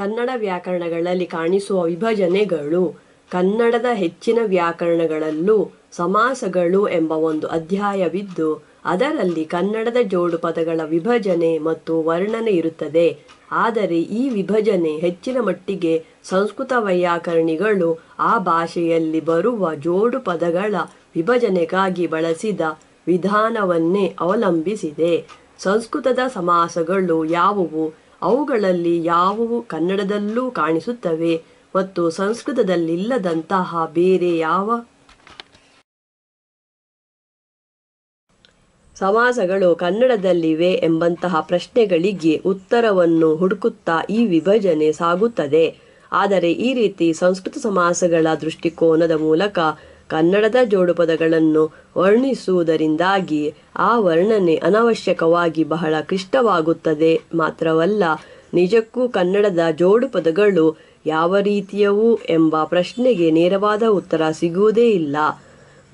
ಕನ್ನಡ ವ್ಯಾಕರಣಗಳಲ್ಲಿ ಕಾಣಿಸುವ ವಿಭಜನೆಗಳು ಕನ್ನಡದ ಹೆಚ್ಚಿನ ವ್ಯಾಕರಣಗಳಲ್ಲೂ ಸಮಾಸಗಳು ಎಂಬ ಒಂದು ಅಧ್ಯಾಯವಿದ್ದು ಅದರಲ್ಲಿ ಕನ್ನಡದ ಜೋಡು ಪದಗಳ ವಿಭಜನೆ ಮತ್ತು ವರ್ಣನೆ ಇರುತ್ತದೆ ಆದರೆ ಈ ವಿಭಜನೆ ಹೆಚ್ಚಿನ ಮಟ್ಟಿಗೆ ಸಂಸ್ಕೃತ ವೈಯಾಕರಣಿಗಳು ಆ ಭಾಷೆಯಲ್ಲಿ ಬರುವ ಜೋಡು ಪದಗಳ ವಿಭಜನೆಗಾಗಿ ಬಳಸಿದ ವಿಧಾನವನ್ನೇ ಅವಲಂಬಿಸಿದೆ ಸಂಸ್ಕೃತದ ಸಮಾಸಗಳು ಯಾವುವು ಅವುಗಳಲ್ಲಿ ಯಾವುವು ಕನ್ನಡದಲ್ಲೂ ಕಾಣಿಸುತ್ತವೆ ಮತ್ತು ಸಂಸ್ಕೃತದಲ್ಲಿಲ್ಲದಂತಹ ಬೇರೆ ಯಾವ ಸಮಾಸಗಳು ಕನ್ನಡದಲ್ಲಿವೆ ಎಂಬಂತಹ ಪ್ರಶ್ನೆಗಳಿಗೆ ಉತ್ತರವನ್ನು ಹುಡುಕುತ್ತಾ ಈ ವಿಭಜನೆ ಸಾಗುತ್ತದೆ ಆದರೆ ಈ ರೀತಿ ಸಂಸ್ಕೃತ ಸಮಾಸಗಳ ದೃಷ್ಟಿಕೋನದ ಮೂಲಕ ಕನ್ನಡದ ಜೋಡುಪದಗಳನ್ನು ವರ್ಣಿಸುವುದರಿಂದಾಗಿ ಆ ವರ್ಣನೆ ಅನವಶ್ಯಕವಾಗಿ ಬಹಳ ಕ್ಲಿಷ್ಟವಾಗುತ್ತದೆ ಮಾತ್ರವಲ್ಲ ನಿಜಕ್ಕೂ ಕನ್ನಡದ ಜೋಡುಪದಗಳು ಯಾವ ರೀತಿಯವು ಎಂಬ ಪ್ರಶ್ನೆಗೆ ನೇರವಾದ ಉತ್ತರ ಸಿಗುವುದೇ ಇಲ್ಲ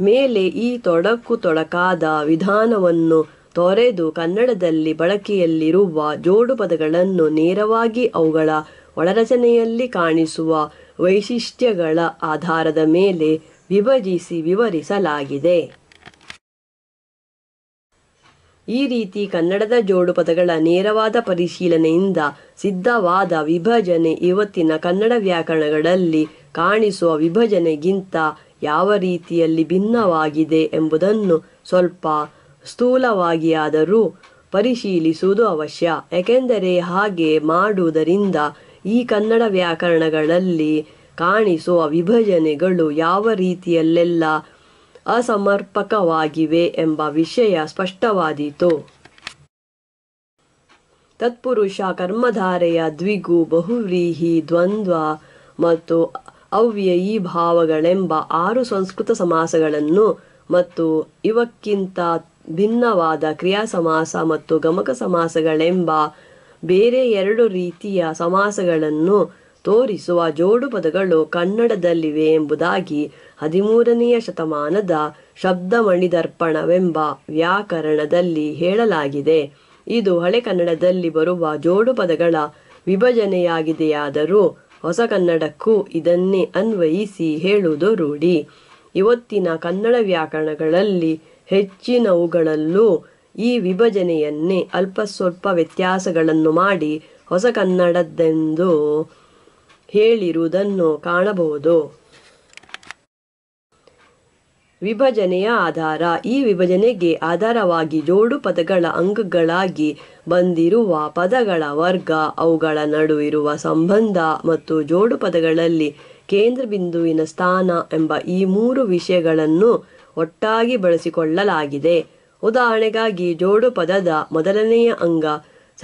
ಮೇಲೆ ಈ ತೊಡಕು ತೊಡಕಾದ ವಿಧಾನವನ್ನು ತೊರೆದು ಕನ್ನಡದಲ್ಲಿ ಬಳಕೆಯಲ್ಲಿರುವ ಜೋಡು ಪದಗಳನ್ನು ನೇರವಾಗಿ ಅವುಗಳ ಒಳರಚನೆಯಲ್ಲಿ ಕಾಣಿಸುವ ವೈಶಿಷ್ಟ್ಯಗಳ ಆಧಾರದ ಮೇಲೆ ವಿಭಜಿಸಿ ವಿವರಿಸಲಾಗಿದೆ ಈ ರೀತಿ ಕನ್ನಡದ ಜೋಡು ಪದಗಳ ನೇರವಾದ ಪರಿಶೀಲನೆಯಿಂದ ಸಿದ್ಧವಾದ ವಿಭಜನೆ ಇವತ್ತಿನ ಕನ್ನಡ ವ್ಯಾಕರಣಗಳಲ್ಲಿ ಕಾಣಿಸುವ ವಿಭಜನೆಗಿಂತ ಯಾವ ರೀತಿಯಲ್ಲಿ ಭಿನ್ನವಾಗಿದೆ ಎಂಬುದನ್ನು ಸ್ವಲ್ಪ ಸ್ಥೂಲವಾಗಿಯಾದರೂ ಪರಿಶೀಲಿಸುವುದು ಅವಶ್ಯ ಏಕೆಂದರೆ ಹಾಗೆ ಮಾಡುವುದರಿಂದ ಈ ಕನ್ನಡ ವ್ಯಾಕರಣಗಳಲ್ಲಿ ಕಾಣಿಸುವ ವಿಭಜನೆಗಳು ಯಾವ ರೀತಿಯಲ್ಲೆಲ್ಲ ಅಸಮರ್ಪಕವಾಗಿವೆ ಎಂಬ ವಿಷಯ ಸ್ಪಷ್ಟವಾದೀತು ತತ್ಪುರುಷ ಕರ್ಮಧಾರೆಯ ದ್ವಿಗು ಬಹುವ್ರೀಹಿ ದ್ವಂದ್ವ ಮತ್ತು ಅವ್ಯಯಿ ಭಾವಗಳೆಂಬ ಆರು ಸಂಸ್ಕೃತ ಸಮಾಸಗಳನ್ನು ಮತ್ತು ಇವಕ್ಕಿಂತ ಭಿನ್ನವಾದ ಕ್ರಿಯಾ ಸಮಾಸ ಮತ್ತು ಗಮಕ ಸಮಾಸಗಳೆಂಬ ಬೇರೆ ಎರಡು ರೀತಿಯ ಸಮಾಸಗಳನ್ನು ತೋರಿಸುವ ಜೋಡು ಪದಗಳು ಕನ್ನಡದಲ್ಲಿವೆ ಎಂಬುದಾಗಿ ಹದಿಮೂರನೆಯ ಶತಮಾನದ ಶಬ್ದಮಣಿದರ್ಪಣವೆಂಬ ವ್ಯಾಕರಣದಲ್ಲಿ ಹೇಳಲಾಗಿದೆ ಇದು ಹಳೆ ಕನ್ನಡದಲ್ಲಿ ಬರುವ ಜೋಡು ಪದಗಳ ವಿಭಜನೆಯಾಗಿದೆಯಾದರೂ ಹೊಸ ಕನ್ನಡಕ್ಕೂ ಇದನ್ನೇ ಅನ್ವಯಿಸಿ ಹೇಳುವುದು ರೂಢಿ ಇವತ್ತಿನ ಕನ್ನಡ ವ್ಯಾಕರಣಗಳಲ್ಲಿ ಹೆಚ್ಚಿನವುಗಳಲ್ಲೂ ಈ ವಿಭಜನೆಯನ್ನೇ ಅಲ್ಪ ಸ್ವಲ್ಪ ವ್ಯತ್ಯಾಸಗಳನ್ನು ಮಾಡಿ ಹೊಸ ಕನ್ನಡದ್ದೆಂದು ಹೇಳಿರುವುದನ್ನು ಕಾಣಬಹುದು ವಿಭಜನೆಯ ಆಧಾರ ಈ ವಿಭಜನೆಗೆ ಆಧಾರವಾಗಿ ಜೋಡು ಪದಗಳ ಅಂಗಗಳಾಗಿ ಬಂದಿರುವ ಪದಗಳ ವರ್ಗ ಅವುಗಳ ನಡುವಿರುವ ಸಂಬಂಧ ಮತ್ತು ಜೋಡು ಪದಗಳಲ್ಲಿ ಕೇಂದ್ರ ಬಿಂದುವಿನ ಸ್ಥಾನ ಎಂಬ ಈ ಮೂರು ವಿಷಯಗಳನ್ನು ಒಟ್ಟಾಗಿ ಬಳಸಿಕೊಳ್ಳಲಾಗಿದೆ ಉದಾಹರಣೆಗಾಗಿ ಜೋಡು ಪದದ ಮೊದಲನೆಯ ಅಂಗ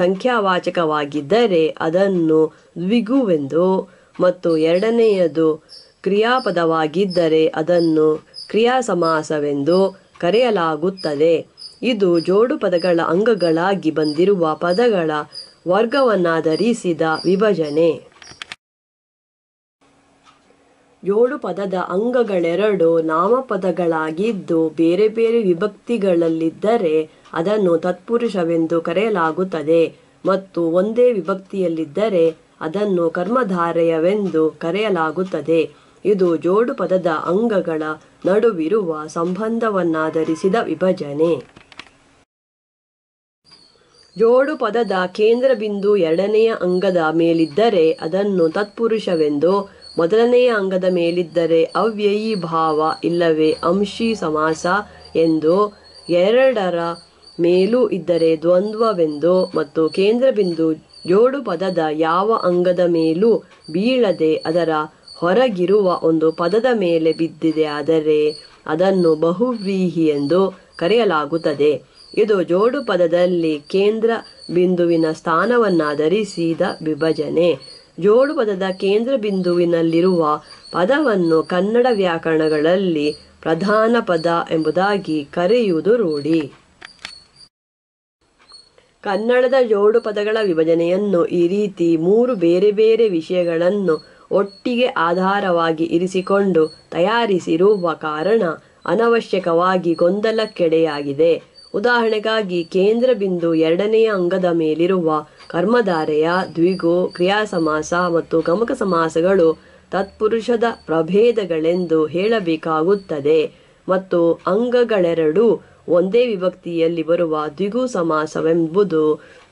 ಸಂಖ್ಯಾವಾಚಕವಾಗಿದ್ದರೆ ಅದನ್ನು ದ್ವಿಗುವೆಂದು ಮತ್ತು ಎರಡನೆಯದು ಕ್ರಿಯಾಪದವಾಗಿದ್ದರೆ ಅದನ್ನು ಕ್ರಿಯಾಸಮಾಸವೆಂದು ಕರೆಯಲಾಗುತ್ತದೆ ಇದು ಜೋಡು ಪದಗಳ ಅಂಗಗಳಾಗಿ ಬಂದಿರುವ ಪದಗಳ ವರ್ಗವನ್ನಾಧರಿಸಿದ ವಿಭಜನೆ ಏಳು ಪದದ ಅಂಗಗಳೆರಡು ನಾಮಪದಗಳಾಗಿದ್ದು ಬೇರೆ ಬೇರೆ ವಿಭಕ್ತಿಗಳಲ್ಲಿದ್ದರೆ ಅದನ್ನು ತತ್ಪುರುಷವೆಂದು ಕರೆಯಲಾಗುತ್ತದೆ ಮತ್ತು ಒಂದೇ ವಿಭಕ್ತಿಯಲ್ಲಿದ್ದರೆ ಅದನ್ನು ಕರ್ಮಧಾರಯವೆಂದು ಕರೆಯಲಾಗುತ್ತದೆ ಇದು ಜೋಡು ಪದದ ಅಂಗಗಳ ನಡುವಿರುವ ಸಂಬಂಧವನ್ನಾಧರಿಸಿದ ವಿಭಜನೆ ಜೋಡು ಪದದ ಕೇಂದ್ರ ಬಿಂದು ಎರಡನೆಯ ಅಂಗದ ಮೇಲಿದ್ದರೆ ಅದನ್ನು ತತ್ಪುರುಷವೆಂದು ಮೊದಲನೆಯ ಅಂಗದ ಮೇಲಿದ್ದರೆ ಅವ್ಯಯಿ ಭಾವ ಇಲ್ಲವೇ ಅಂಶಿ ಸಮಾಸ ಎಂದು ಎರಡರ ಮೇಲೂ ಇದ್ದರೆ ದ್ವಂದ್ವವೆಂದು ಮತ್ತು ಕೇಂದ್ರ ಬಿಂದು ಜೋಡು ಪದದ ಯಾವ ಅಂಗದ ಮೇಲೂ ಬೀಳದೆ ಅದರ ಹೊರಗಿರುವ ಒಂದು ಪದದ ಮೇಲೆ ಬಿದ್ದಿದೆ ಆದರೆ ಅದನ್ನು ಬಹುವ್ರೀಹಿ ಎಂದು ಕರೆಯಲಾಗುತ್ತದೆ ಇದು ಜೋಡು ಪದದಲ್ಲಿ ಕೇಂದ್ರ ಬಿಂದುವಿನ ಸ್ಥಾನವನ್ನಾಧರಿಸಿದ ವಿಭಜನೆ ಪದದ ಕೇಂದ್ರ ಬಿಂದುವಿನಲ್ಲಿರುವ ಪದವನ್ನು ಕನ್ನಡ ವ್ಯಾಕರಣಗಳಲ್ಲಿ ಪ್ರಧಾನ ಪದ ಎಂಬುದಾಗಿ ಕರೆಯುವುದು ರೂಢಿ ಕನ್ನಡದ ಜೋಡು ಪದಗಳ ವಿಭಜನೆಯನ್ನು ಈ ರೀತಿ ಮೂರು ಬೇರೆ ಬೇರೆ ವಿಷಯಗಳನ್ನು ಒಟ್ಟಿಗೆ ಆಧಾರವಾಗಿ ಇರಿಸಿಕೊಂಡು ತಯಾರಿಸಿರುವ ಕಾರಣ ಅನವಶ್ಯಕವಾಗಿ ಗೊಂದಲಕ್ಕೆಡೆಯಾಗಿದೆ ಉದಾಹರಣೆಗಾಗಿ ಕೇಂದ್ರ ಬಿಂದು ಎರಡನೆಯ ಅಂಗದ ಮೇಲಿರುವ ಕರ್ಮಧಾರೆಯ ಕ್ರಿಯಾ ಸಮಾಸ ಮತ್ತು ಗಮಕ ಸಮಾಸಗಳು ತತ್ಪುರುಷದ ಪ್ರಭೇದಗಳೆಂದು ಹೇಳಬೇಕಾಗುತ್ತದೆ ಮತ್ತು ಅಂಗಗಳೆರಡೂ ಒಂದೇ ವಿಭಕ್ತಿಯಲ್ಲಿ ಬರುವ ದ್ವಿಗು ಸಮಾಸವೆಂಬುದು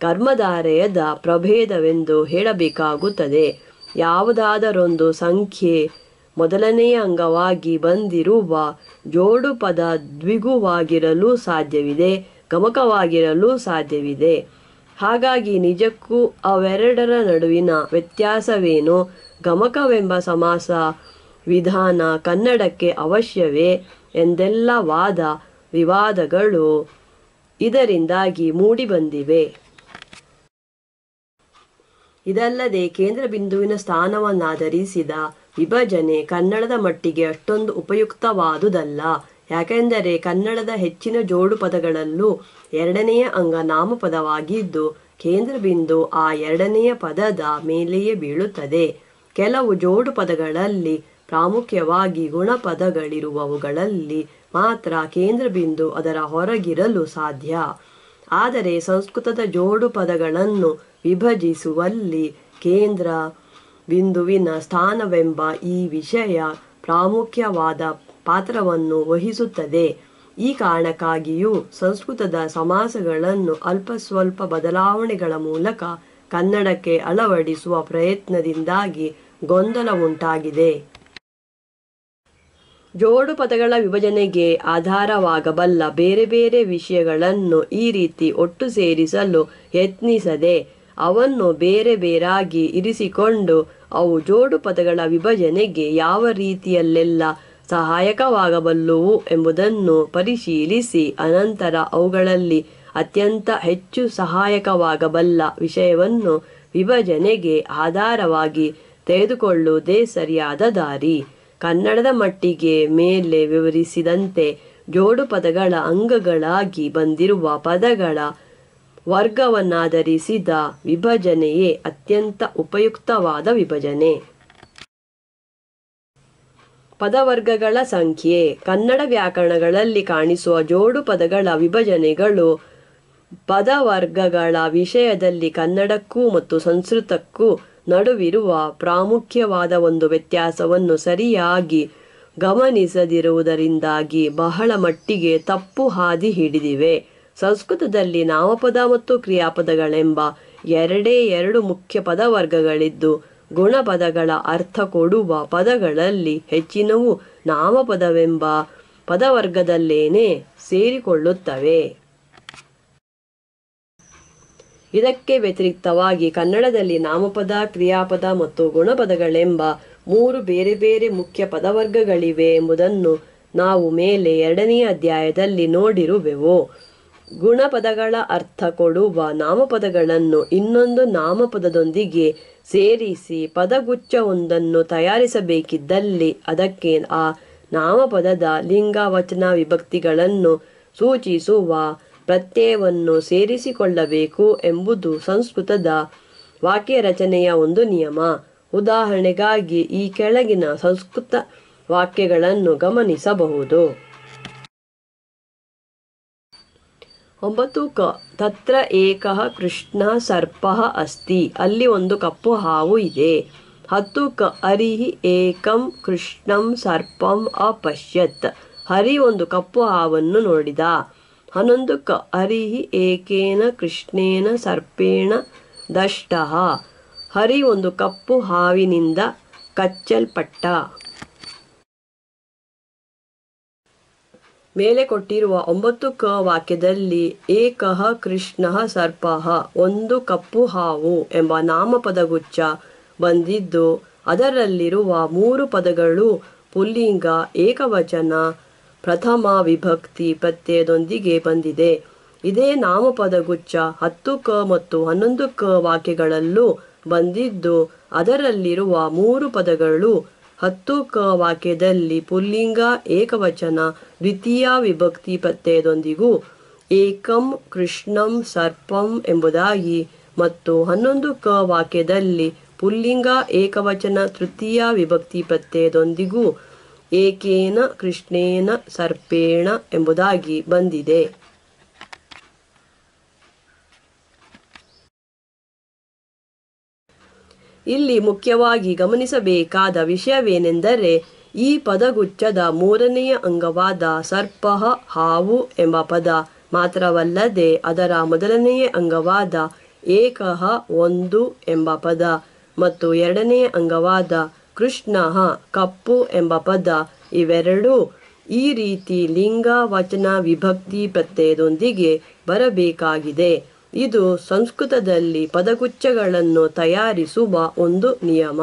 ಕರ್ಮಧಾರೆಯದ ಪ್ರಭೇದವೆಂದು ಹೇಳಬೇಕಾಗುತ್ತದೆ ಯಾವುದಾದರೊಂದು ಸಂಖ್ಯೆ ಮೊದಲನೆಯ ಅಂಗವಾಗಿ ಬಂದಿರುವ ಜೋಡು ಪದ ದ್ವಿಗುವಾಗಿರಲು ಸಾಧ್ಯವಿದೆ ಗಮಕವಾಗಿರಲು ಸಾಧ್ಯವಿದೆ ಹಾಗಾಗಿ ನಿಜಕ್ಕೂ ಅವೆರಡರ ನಡುವಿನ ವ್ಯತ್ಯಾಸವೇನು ಗಮಕವೆಂಬ ಸಮಾಸ ವಿಧಾನ ಕನ್ನಡಕ್ಕೆ ಅವಶ್ಯವೇ ಎಂದೆಲ್ಲ ವಾದ ವಿವಾದಗಳು ಇದರಿಂದಾಗಿ ಮೂಡಿಬಂದಿವೆ ಇದಲ್ಲದೆ ಕೇಂದ್ರ ಬಿಂದುವಿನ ಸ್ಥಾನವನ್ನಾಧರಿಸಿದ ವಿಭಜನೆ ಕನ್ನಡದ ಮಟ್ಟಿಗೆ ಅಷ್ಟೊಂದು ಉಪಯುಕ್ತವಾದುದಲ್ಲ ಯಾಕೆಂದರೆ ಕನ್ನಡದ ಹೆಚ್ಚಿನ ಜೋಡು ಪದಗಳಲ್ಲೂ ಎರಡನೆಯ ಅಂಗ ನಾಮಪದವಾಗಿದ್ದು ಕೇಂದ್ರ ಬಿಂದು ಆ ಎರಡನೆಯ ಪದದ ಮೇಲೆಯೇ ಬೀಳುತ್ತದೆ ಕೆಲವು ಜೋಡು ಪದಗಳಲ್ಲಿ ಪ್ರಾಮುಖ್ಯವಾಗಿ ಗುಣಪದಗಳಿರುವವುಗಳಲ್ಲಿ ಮಾತ್ರ ಕೇಂದ್ರ ಬಿಂದು ಅದರ ಹೊರಗಿರಲು ಸಾಧ್ಯ ಆದರೆ ಸಂಸ್ಕೃತದ ಜೋಡು ಪದಗಳನ್ನು ವಿಭಜಿಸುವಲ್ಲಿ ಕೇಂದ್ರ ಬಿಂದುವಿನ ಸ್ಥಾನವೆಂಬ ಈ ವಿಷಯ ಪ್ರಾಮುಖ್ಯವಾದ ಪಾತ್ರವನ್ನು ವಹಿಸುತ್ತದೆ ಈ ಕಾರಣಕ್ಕಾಗಿಯೂ ಸಂಸ್ಕೃತದ ಸಮಾಸಗಳನ್ನು ಅಲ್ಪ ಸ್ವಲ್ಪ ಬದಲಾವಣೆಗಳ ಮೂಲಕ ಕನ್ನಡಕ್ಕೆ ಅಳವಡಿಸುವ ಪ್ರಯತ್ನದಿಂದಾಗಿ ಗೊಂದಲ ಉಂಟಾಗಿದೆ ಜೋಡು ಪದಗಳ ವಿಭಜನೆಗೆ ಆಧಾರವಾಗಬಲ್ಲ ಬೇರೆ ಬೇರೆ ವಿಷಯಗಳನ್ನು ಈ ರೀತಿ ಒಟ್ಟು ಸೇರಿಸಲು ಯತ್ನಿಸದೆ ಅವನ್ನು ಬೇರೆ ಬೇರಾಗಿ ಇರಿಸಿಕೊಂಡು ಅವು ಜೋಡು ಪದಗಳ ವಿಭಜನೆಗೆ ಯಾವ ರೀತಿಯಲ್ಲೆಲ್ಲ ಸಹಾಯಕವಾಗಬಲ್ಲುವು ಎಂಬುದನ್ನು ಪರಿಶೀಲಿಸಿ ಅನಂತರ ಅವುಗಳಲ್ಲಿ ಅತ್ಯಂತ ಹೆಚ್ಚು ಸಹಾಯಕವಾಗಬಲ್ಲ ವಿಷಯವನ್ನು ವಿಭಜನೆಗೆ ಆಧಾರವಾಗಿ ತೆಗೆದುಕೊಳ್ಳುವುದೇ ಸರಿಯಾದ ದಾರಿ ಕನ್ನಡದ ಮಟ್ಟಿಗೆ ಮೇಲೆ ವಿವರಿಸಿದಂತೆ ಜೋಡು ಪದಗಳ ಅಂಗಗಳಾಗಿ ಬಂದಿರುವ ಪದಗಳ ವರ್ಗವನ್ನಾಧರಿಸಿದ ವಿಭಜನೆಯೇ ಅತ್ಯಂತ ಉಪಯುಕ್ತವಾದ ವಿಭಜನೆ ಪದವರ್ಗಗಳ ಸಂಖ್ಯೆ ಕನ್ನಡ ವ್ಯಾಕರಣಗಳಲ್ಲಿ ಕಾಣಿಸುವ ಜೋಡು ಪದಗಳ ವಿಭಜನೆಗಳು ಪದವರ್ಗಗಳ ವಿಷಯದಲ್ಲಿ ಕನ್ನಡಕ್ಕೂ ಮತ್ತು ಸಂಸ್ಕೃತಕ್ಕೂ ನಡುವಿರುವ ಪ್ರಾಮುಖ್ಯವಾದ ಒಂದು ವ್ಯತ್ಯಾಸವನ್ನು ಸರಿಯಾಗಿ ಗಮನಿಸದಿರುವುದರಿಂದಾಗಿ ಬಹಳ ಮಟ್ಟಿಗೆ ತಪ್ಪು ಹಾದಿ ಹಿಡಿದಿವೆ ಸಂಸ್ಕೃತದಲ್ಲಿ ನಾಮಪದ ಮತ್ತು ಕ್ರಿಯಾಪದಗಳೆಂಬ ಎರಡೇ ಎರಡು ಮುಖ್ಯ ಪದವರ್ಗಗಳಿದ್ದು ಗುಣಪದಗಳ ಅರ್ಥ ಕೊಡುವ ಪದಗಳಲ್ಲಿ ಹೆಚ್ಚಿನವು ನಾಮಪದವೆಂಬ ಪದವರ್ಗದಲ್ಲೇನೆ ಸೇರಿಕೊಳ್ಳುತ್ತವೆ ಇದಕ್ಕೆ ವ್ಯತಿರಿಕ್ತವಾಗಿ ಕನ್ನಡದಲ್ಲಿ ನಾಮಪದ ಕ್ರಿಯಾಪದ ಮತ್ತು ಗುಣಪದಗಳೆಂಬ ಮೂರು ಬೇರೆ ಬೇರೆ ಮುಖ್ಯ ಪದವರ್ಗಗಳಿವೆ ಎಂಬುದನ್ನು ನಾವು ಮೇಲೆ ಎರಡನೇ ಅಧ್ಯಾಯದಲ್ಲಿ ನೋಡಿರುವೆವು ಗುಣಪದಗಳ ಅರ್ಥ ಕೊಡುವ ನಾಮಪದಗಳನ್ನು ಇನ್ನೊಂದು ನಾಮಪದದೊಂದಿಗೆ ಸೇರಿಸಿ ಪದಗುಚ್ಛವೊಂದನ್ನು ತಯಾರಿಸಬೇಕಿದ್ದಲ್ಲಿ ಅದಕ್ಕೆ ಆ ನಾಮಪದದ ಲಿಂಗವಚನ ವಿಭಕ್ತಿಗಳನ್ನು ಸೂಚಿಸುವ ಪ್ರತ್ಯಯವನ್ನು ಸೇರಿಸಿಕೊಳ್ಳಬೇಕು ಎಂಬುದು ಸಂಸ್ಕೃತದ ವಾಕ್ಯ ರಚನೆಯ ಒಂದು ನಿಯಮ ಉದಾಹರಣೆಗಾಗಿ ಈ ಕೆಳಗಿನ ಸಂಸ್ಕೃತ ವಾಕ್ಯಗಳನ್ನು ಗಮನಿಸಬಹುದು ಒಂಬತ್ತು ಕ ತತ್ರ ಏಕಃ ಕೃಷ್ಣ ಸರ್ಪಃ ಅಸ್ತಿ ಅಲ್ಲಿ ಒಂದು ಕಪ್ಪು ಹಾವು ಇದೆ ಹತ್ತು ಕ ಹರಿ ಏಕಂ ಕೃಷ್ಣಂ ಸರ್ಪಂ ಅಪಶ್ಯತ್ ಹರಿ ಒಂದು ಕಪ್ಪು ಹಾವನ್ನು ನೋಡಿದ ಹನ್ನೊಂದು ಕ ಹರಿ ಏಕೇನ ಕೃಷ್ಣೇನ ಸರ್ಪೇಣ ದಷ್ಟ ಹರಿ ಒಂದು ಕಪ್ಪು ಹಾವಿನಿಂದ ಕಚ್ಚಲ್ಪಟ್ಟ ಮೇಲೆ ಕೊಟ್ಟಿರುವ ಒಂಬತ್ತು ಕ ವಾಕ್ಯದಲ್ಲಿ ಏಕಹ ಕೃಷ್ಣ ಸರ್ಪಃ ಒಂದು ಕಪ್ಪು ಹಾವು ಎಂಬ ನಾಮಪದಗುಚ್ಛ ಬಂದಿದ್ದು ಅದರಲ್ಲಿರುವ ಮೂರು ಪದಗಳು ಪುಲ್ಲಿಂಗ ಏಕವಚನ ಪ್ರಥಮ ವಿಭಕ್ತಿ ಪ್ರತ್ಯಯದೊಂದಿಗೆ ಬಂದಿದೆ ಇದೇ ನಾಮಪದಗುಚ್ಛ ಹತ್ತು ಕ ಮತ್ತು ಹನ್ನೊಂದು ಕ ವಾಕ್ಯಗಳಲ್ಲೂ ಬಂದಿದ್ದು ಅದರಲ್ಲಿರುವ ಮೂರು ಪದಗಳು ಹತ್ತು ಕ ವಾಕ್ಯದಲ್ಲಿ ಪುಲ್ಲಿಂಗ ಏಕವಚನ ದ್ವಿತೀಯ ವಿಭಕ್ತಿ ಪ್ರತ್ಯಯದೊಂದಿಗೂ ಏಕಂ ಕೃಷ್ಣಂ ಸರ್ಪಂ ಎಂಬುದಾಗಿ ಮತ್ತು ಹನ್ನೊಂದು ಕ ವಾಕ್ಯದಲ್ಲಿ ಪುಲ್ಲಿಂಗ ಏಕವಚನ ತೃತೀಯ ವಿಭಕ್ತಿ ಪ್ರತ್ಯಯದೊಂದಿಗೂ ಏಕೇನ ಕೃಷ್ಣೇನ ಸರ್ಪೇಣ ಎಂಬುದಾಗಿ ಬಂದಿದೆ ಇಲ್ಲಿ ಮುಖ್ಯವಾಗಿ ಗಮನಿಸಬೇಕಾದ ವಿಷಯವೇನೆಂದರೆ ಈ ಪದಗುಚ್ಛದ ಮೂರನೆಯ ಅಂಗವಾದ ಸರ್ಪಃ ಹಾವು ಎಂಬ ಪದ ಮಾತ್ರವಲ್ಲದೆ ಅದರ ಮೊದಲನೆಯ ಅಂಗವಾದ ಏಕಹ ಒಂದು ಎಂಬ ಪದ ಮತ್ತು ಎರಡನೆಯ ಅಂಗವಾದ ಕೃಷ್ಣಃ ಕಪ್ಪು ಎಂಬ ಪದ ಇವೆರಡೂ ಈ ರೀತಿ ಲಿಂಗ ವಚನ ವಿಭಕ್ತಿ ಪ್ರತ್ಯಯದೊಂದಿಗೆ ಬರಬೇಕಾಗಿದೆ ಇದು ಸಂಸ್ಕೃತದಲ್ಲಿ ಪದಗುಚ್ಛಗಳನ್ನು ತಯಾರಿಸುವ ಒಂದು ನಿಯಮ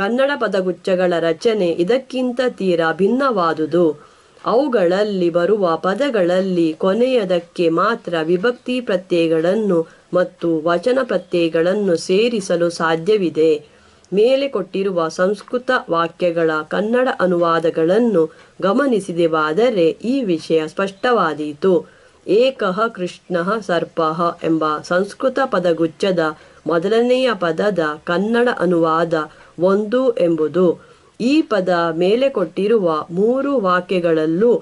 ಕನ್ನಡ ಪದಗುಚ್ಛಗಳ ರಚನೆ ಇದಕ್ಕಿಂತ ತೀರಾ ಭಿನ್ನವಾದುದು ಅವುಗಳಲ್ಲಿ ಬರುವ ಪದಗಳಲ್ಲಿ ಕೊನೆಯದಕ್ಕೆ ಮಾತ್ರ ವಿಭಕ್ತಿ ಪ್ರತ್ಯಯಗಳನ್ನು ಮತ್ತು ವಚನ ಪ್ರತ್ಯಯಗಳನ್ನು ಸೇರಿಸಲು ಸಾಧ್ಯವಿದೆ ಮೇಲೆ ಕೊಟ್ಟಿರುವ ಸಂಸ್ಕೃತ ವಾಕ್ಯಗಳ ಕನ್ನಡ ಅನುವಾದಗಳನ್ನು ಗಮನಿಸಿದೆವಾದರೆ ಈ ವಿಷಯ ಸ್ಪಷ್ಟವಾದೀತು ಏಕಃ ಕೃಷ್ಣಃ ಸರ್ಪಃ ಎಂಬ ಸಂಸ್ಕೃತ ಪದಗುಚ್ಛದ ಮೊದಲನೆಯ ಪದದ ಕನ್ನಡ ಅನುವಾದ ಒಂದು ಎಂಬುದು ಈ ಪದ ಮೇಲೆ ಕೊಟ್ಟಿರುವ ಮೂರು ವಾಕ್ಯಗಳಲ್ಲೂ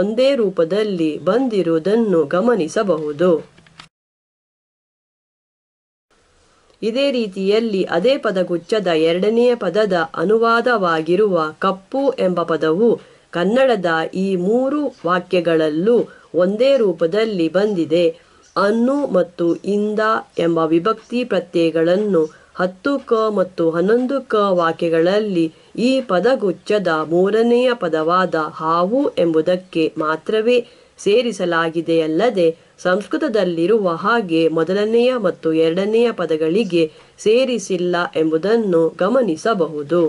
ಒಂದೇ ರೂಪದಲ್ಲಿ ಬಂದಿರುವುದನ್ನು ಗಮನಿಸಬಹುದು ಇದೇ ರೀತಿಯಲ್ಲಿ ಅದೇ ಪದಗುಚ್ಛದ ಎರಡನೆಯ ಪದದ ಅನುವಾದವಾಗಿರುವ ಕಪ್ಪು ಎಂಬ ಪದವು ಕನ್ನಡದ ಈ ಮೂರು ವಾಕ್ಯಗಳಲ್ಲೂ ಒಂದೇ ರೂಪದಲ್ಲಿ ಬಂದಿದೆ ಅನ್ನು ಮತ್ತು ಇಂದ ಎಂಬ ವಿಭಕ್ತಿ ಪ್ರತ್ಯಯಗಳನ್ನು ಹತ್ತು ಕ ಮತ್ತು ಹನ್ನೊಂದು ಕ ವಾಕ್ಯಗಳಲ್ಲಿ ಈ ಪದಗುಚ್ಛದ ಮೂರನೆಯ ಪದವಾದ ಹಾವು ಎಂಬುದಕ್ಕೆ ಮಾತ್ರವೇ ಸೇರಿಸಲಾಗಿದೆಯಲ್ಲದೆ ಸಂಸ್ಕೃತದಲ್ಲಿರುವ ಹಾಗೆ ಮೊದಲನೆಯ ಮತ್ತು ಎರಡನೆಯ ಪದಗಳಿಗೆ ಸೇರಿಸಿಲ್ಲ ಎಂಬುದನ್ನು ಗಮನಿಸಬಹುದು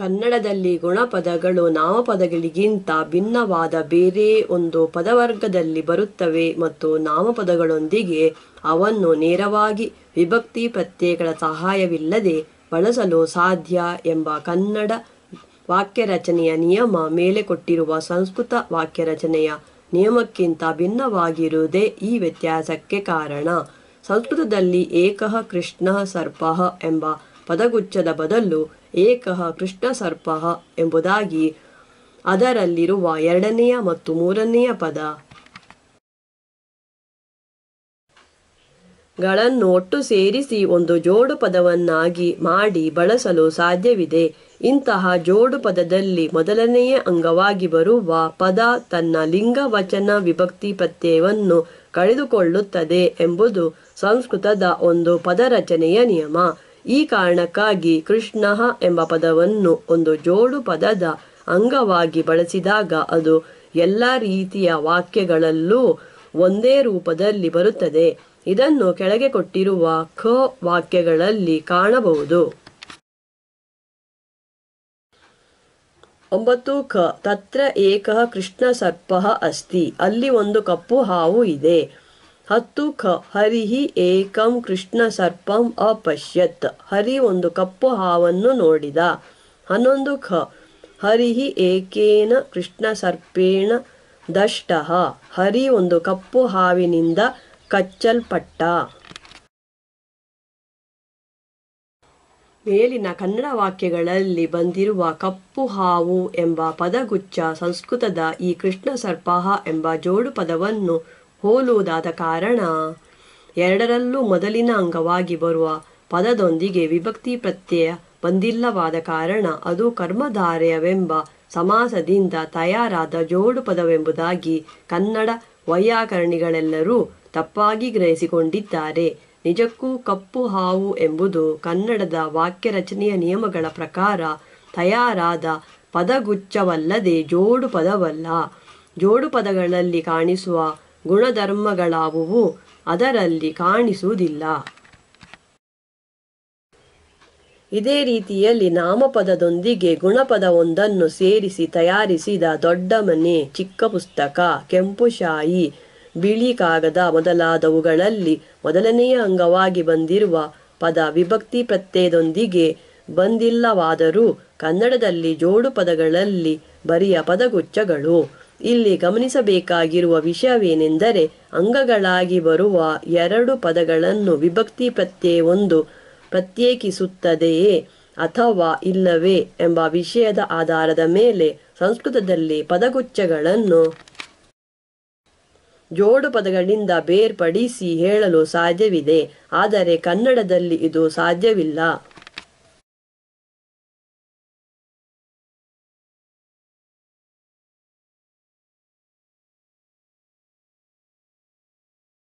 ಕನ್ನಡದಲ್ಲಿ ಗುಣಪದಗಳು ನಾಮಪದಗಳಿಗಿಂತ ಭಿನ್ನವಾದ ಬೇರೆ ಒಂದು ಪದವರ್ಗದಲ್ಲಿ ಬರುತ್ತವೆ ಮತ್ತು ನಾಮಪದಗಳೊಂದಿಗೆ ಅವನ್ನು ನೇರವಾಗಿ ವಿಭಕ್ತಿ ಪ್ರತ್ಯಯಗಳ ಸಹಾಯವಿಲ್ಲದೆ ಬಳಸಲು ಸಾಧ್ಯ ಎಂಬ ಕನ್ನಡ ವಾಕ್ಯ ರಚನೆಯ ನಿಯಮ ಮೇಲೆ ಕೊಟ್ಟಿರುವ ಸಂಸ್ಕೃತ ವಾಕ್ಯ ರಚನೆಯ ನಿಯಮಕ್ಕಿಂತ ಭಿನ್ನವಾಗಿರುವುದೇ ಈ ವ್ಯತ್ಯಾಸಕ್ಕೆ ಕಾರಣ ಸಂಸ್ಕೃತದಲ್ಲಿ ಏಕಃ ಕೃಷ್ಣ ಸರ್ಪಃ ಎಂಬ ಪದಗುಚ್ಛದ ಬದಲು ಏಕಃ ಕೃಷ್ಣ ಸರ್ಪಃ ಎಂಬುದಾಗಿ ಅದರಲ್ಲಿರುವ ಎರಡನೆಯ ಮತ್ತು ಮೂರನೆಯ ಪದ ಗಳನ್ನು ಒಟ್ಟು ಸೇರಿಸಿ ಒಂದು ಜೋಡು ಪದವನ್ನಾಗಿ ಮಾಡಿ ಬಳಸಲು ಸಾಧ್ಯವಿದೆ ಇಂತಹ ಜೋಡು ಪದದಲ್ಲಿ ಮೊದಲನೆಯ ಅಂಗವಾಗಿ ಬರುವ ಪದ ತನ್ನ ಲಿಂಗ ವಚನ ವಿಭಕ್ತಿ ಪ್ರತ್ಯಯವನ್ನು ಕಳೆದುಕೊಳ್ಳುತ್ತದೆ ಎಂಬುದು ಸಂಸ್ಕೃತದ ಒಂದು ಪದರಚನೆಯ ನಿಯಮ ಈ ಕಾರಣಕ್ಕಾಗಿ ಕೃಷ್ಣ ಎಂಬ ಪದವನ್ನು ಒಂದು ಜೋಡು ಪದದ ಅಂಗವಾಗಿ ಬಳಸಿದಾಗ ಅದು ಎಲ್ಲ ರೀತಿಯ ವಾಕ್ಯಗಳಲ್ಲೂ ಒಂದೇ ರೂಪದಲ್ಲಿ ಬರುತ್ತದೆ ಇದನ್ನು ಕೆಳಗೆ ಕೊಟ್ಟಿರುವ ಖ ವಾಕ್ಯಗಳಲ್ಲಿ ಕಾಣಬಹುದು ಒಂಬತ್ತು ಖ ತತ್ರ ಏಕ ಕೃಷ್ಣ ಸರ್ಪಃ ಅಸ್ತಿ ಅಲ್ಲಿ ಒಂದು ಕಪ್ಪು ಹಾವು ಇದೆ ಹತ್ತು ಖ ಹರಿಹಿ ಏಕಂ ಕೃಷ್ಣ ಸರ್ಪಂ ಅಪಶ್ಯತ್ ಹರಿ ಒಂದು ಕಪ್ಪು ಹಾವನ್ನು ನೋಡಿದ ಹನ್ನೊಂದು ಖ ಹರಿಹಿ ಏಕೇನ ಕೃಷ್ಣ ಸರ್ಪೇಣ ದಷ್ಟ ಹರಿ ಒಂದು ಕಪ್ಪು ಹಾವಿನಿಂದ ಕಚ್ಚಲ್ಪಟ್ಟ ಮೇಲಿನ ಕನ್ನಡ ವಾಕ್ಯಗಳಲ್ಲಿ ಬಂದಿರುವ ಕಪ್ಪು ಹಾವು ಎಂಬ ಪದಗುಚ್ಛ ಸಂಸ್ಕೃತದ ಈ ಕೃಷ್ಣ ಸರ್ಪಾಹ ಎಂಬ ಜೋಡು ಪದವನ್ನು ಹೋಲುವುದಾದ ಕಾರಣ ಎರಡರಲ್ಲೂ ಮೊದಲಿನ ಅಂಗವಾಗಿ ಬರುವ ಪದದೊಂದಿಗೆ ವಿಭಕ್ತಿ ಪ್ರತ್ಯಯ ಬಂದಿಲ್ಲವಾದ ಕಾರಣ ಅದು ಕರ್ಮಧಾರೆಯವೆಂಬ ಸಮಾಸದಿಂದ ತಯಾರಾದ ಜೋಡು ಪದವೆಂಬುದಾಗಿ ಕನ್ನಡ ವೈಯಾಕರಣಿಗಳೆಲ್ಲರೂ ತಪ್ಪಾಗಿ ಗ್ರಹಿಸಿಕೊಂಡಿದ್ದಾರೆ ನಿಜಕ್ಕೂ ಕಪ್ಪು ಹಾವು ಎಂಬುದು ಕನ್ನಡದ ವಾಕ್ಯರಚನೆಯ ನಿಯಮಗಳ ಪ್ರಕಾರ ತಯಾರಾದ ಪದಗುಚ್ಛವಲ್ಲದೆ ಜೋಡು ಪದವಲ್ಲ ಜೋಡು ಪದಗಳಲ್ಲಿ ಕಾಣಿಸುವ ಗುಣಧರ್ಮಗಳಾವುವು ಅದರಲ್ಲಿ ಕಾಣಿಸುವುದಿಲ್ಲ ಇದೇ ರೀತಿಯಲ್ಲಿ ನಾಮಪದದೊಂದಿಗೆ ಗುಣಪದವೊಂದನ್ನು ಸೇರಿಸಿ ತಯಾರಿಸಿದ ದೊಡ್ಡ ಮನೆ ಚಿಕ್ಕ ಪುಸ್ತಕ ಕೆಂಪುಶಾಯಿ ಬಿಳಿ ಕಾಗದ ಮೊದಲಾದವುಗಳಲ್ಲಿ ಮೊದಲನೆಯ ಅಂಗವಾಗಿ ಬಂದಿರುವ ಪದ ವಿಭಕ್ತಿ ಪ್ರತ್ಯಯದೊಂದಿಗೆ ಬಂದಿಲ್ಲವಾದರೂ ಕನ್ನಡದಲ್ಲಿ ಜೋಡು ಪದಗಳಲ್ಲಿ ಬರಿಯ ಪದಗುಚ್ಛಗಳು ಇಲ್ಲಿ ಗಮನಿಸಬೇಕಾಗಿರುವ ವಿಷಯವೇನೆಂದರೆ ಅಂಗಗಳಾಗಿ ಬರುವ ಎರಡು ಪದಗಳನ್ನು ವಿಭಕ್ತಿ ಪ್ರತ್ಯಯವೊಂದು ಪ್ರತ್ಯೇಕಿಸುತ್ತದೆಯೇ ಅಥವಾ ಇಲ್ಲವೇ ಎಂಬ ವಿಷಯದ ಆಧಾರದ ಮೇಲೆ ಸಂಸ್ಕೃತದಲ್ಲಿ ಪದಗುಚ್ಛಗಳನ್ನು ಜೋಡು ಪದಗಳಿಂದ ಬೇರ್ಪಡಿಸಿ ಹೇಳಲು ಸಾಧ್ಯವಿದೆ ಆದರೆ ಕನ್ನಡದಲ್ಲಿ ಇದು ಸಾಧ್ಯವಿಲ್ಲ